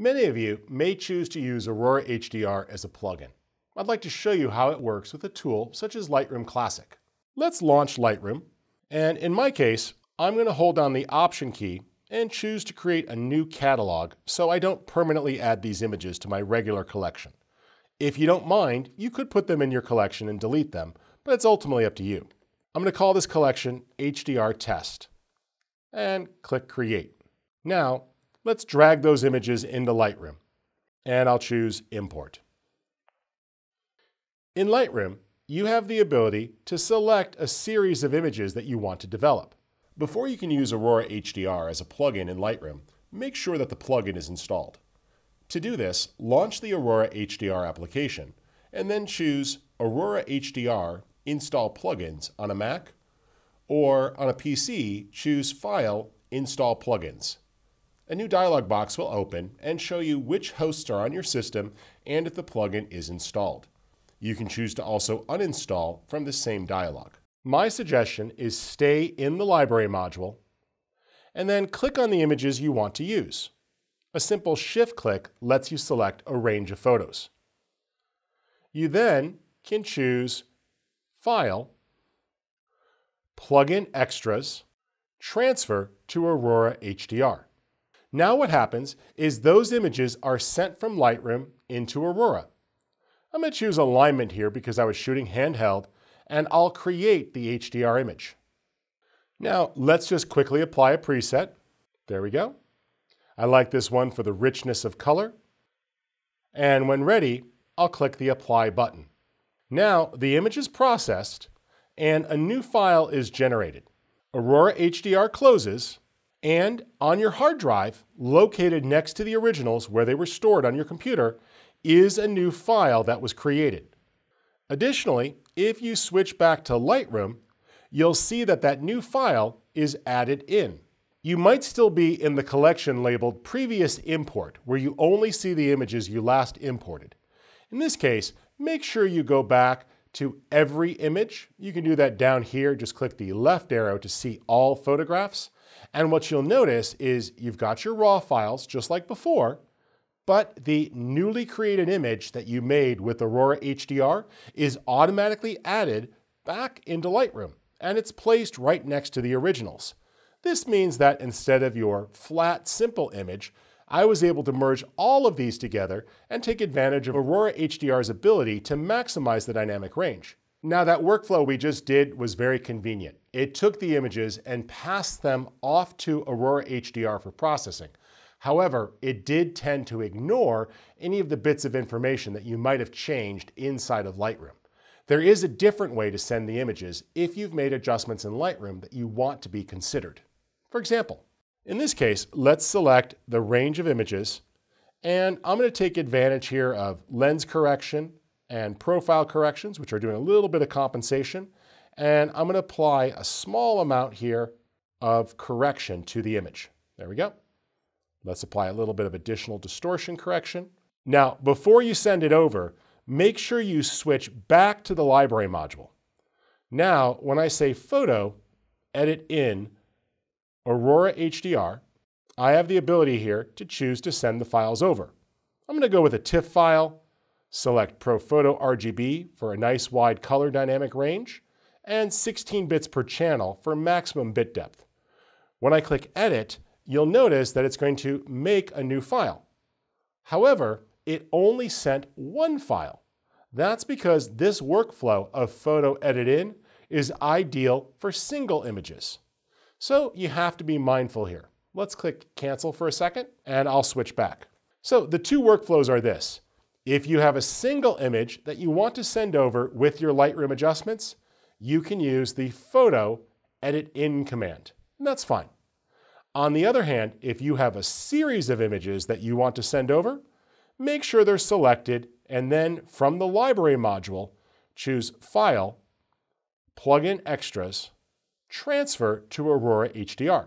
Many of you may choose to use Aurora HDR as a plugin. I'd like to show you how it works with a tool such as Lightroom Classic. Let's launch Lightroom, and in my case, I'm going to hold down the Option key and choose to create a new catalog so I don't permanently add these images to my regular collection. If you don't mind, you could put them in your collection and delete them, but it's ultimately up to you. I'm going to call this collection HDR Test and click Create. Now, Let's drag those images into Lightroom, and I'll choose Import. In Lightroom, you have the ability to select a series of images that you want to develop. Before you can use Aurora HDR as a plugin in Lightroom, make sure that the plugin is installed. To do this, launch the Aurora HDR application, and then choose Aurora HDR Install Plugins on a Mac, or on a PC, choose File, Install Plugins. A new dialog box will open and show you which hosts are on your system and if the plugin is installed. You can choose to also uninstall from the same dialog. My suggestion is stay in the library module and then click on the images you want to use. A simple shift click lets you select a range of photos. You then can choose File, Plugin Extras, Transfer to Aurora HDR. Now what happens is those images are sent from Lightroom into Aurora. I'm going to choose alignment here because I was shooting handheld, and I'll create the HDR image. Now let's just quickly apply a preset. There we go. I like this one for the richness of color. And when ready, I'll click the Apply button. Now the image is processed and a new file is generated. Aurora HDR closes and on your hard drive, located next to the originals where they were stored on your computer, is a new file that was created. Additionally, if you switch back to Lightroom, you'll see that that new file is added in. You might still be in the collection labeled Previous Import, where you only see the images you last imported. In this case, make sure you go back to every image. You can do that down here, just click the left arrow to see all photographs. And what you'll notice is you've got your raw files just like before, but the newly created image that you made with Aurora HDR is automatically added back into Lightroom, and it's placed right next to the originals. This means that instead of your flat, simple image, I was able to merge all of these together and take advantage of Aurora HDR's ability to maximize the dynamic range. Now that workflow we just did was very convenient. It took the images and passed them off to Aurora HDR for processing. However, it did tend to ignore any of the bits of information that you might have changed inside of Lightroom. There is a different way to send the images if you've made adjustments in Lightroom that you want to be considered. For example, in this case, let's select the range of images, and I'm gonna take advantage here of lens correction and profile corrections, which are doing a little bit of compensation, and I'm gonna apply a small amount here of correction to the image. There we go. Let's apply a little bit of additional distortion correction. Now, before you send it over, make sure you switch back to the library module. Now, when I say photo, edit in Aurora HDR, I have the ability here to choose to send the files over. I'm gonna go with a TIFF file, select Photo RGB for a nice wide color dynamic range, and 16 bits per channel for maximum bit depth. When I click Edit, you'll notice that it's going to make a new file. However, it only sent one file. That's because this workflow of photo edit in is ideal for single images. So you have to be mindful here. Let's click cancel for a second and I'll switch back. So the two workflows are this. If you have a single image that you want to send over with your Lightroom adjustments, you can use the photo edit in command, and that's fine. On the other hand, if you have a series of images that you want to send over, make sure they're selected, and then from the library module, choose File, Plugin Extras, Transfer to Aurora HDR.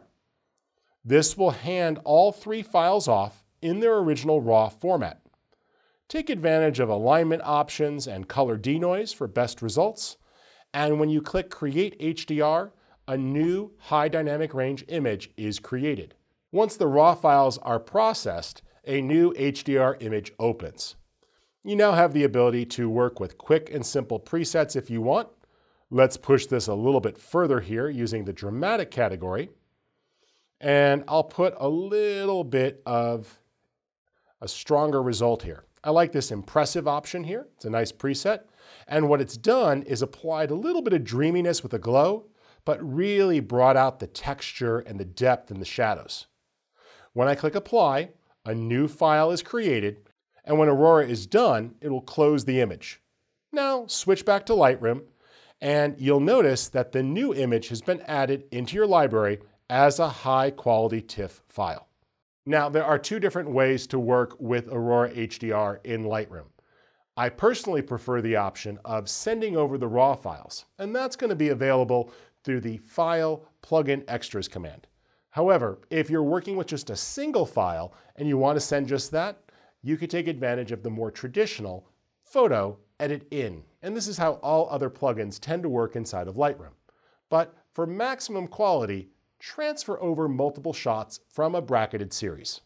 This will hand all three files off in their original RAW format. Take advantage of alignment options and color denoise for best results, and when you click Create HDR, a new high dynamic range image is created. Once the raw files are processed, a new HDR image opens. You now have the ability to work with quick and simple presets if you want. Let's push this a little bit further here using the dramatic category. And I'll put a little bit of a stronger result here. I like this impressive option here. It's a nice preset. And what it's done is applied a little bit of dreaminess with a glow, but really brought out the texture and the depth and the shadows. When I click apply, a new file is created, and when Aurora is done, it will close the image. Now switch back to Lightroom, and you'll notice that the new image has been added into your library as a high quality TIFF file. Now, there are two different ways to work with Aurora HDR in Lightroom. I personally prefer the option of sending over the raw files, and that's going to be available through the File Plugin Extras command. However, if you're working with just a single file and you want to send just that, you could take advantage of the more traditional Photo Edit In, and this is how all other plugins tend to work inside of Lightroom. But for maximum quality, transfer over multiple shots from a bracketed series.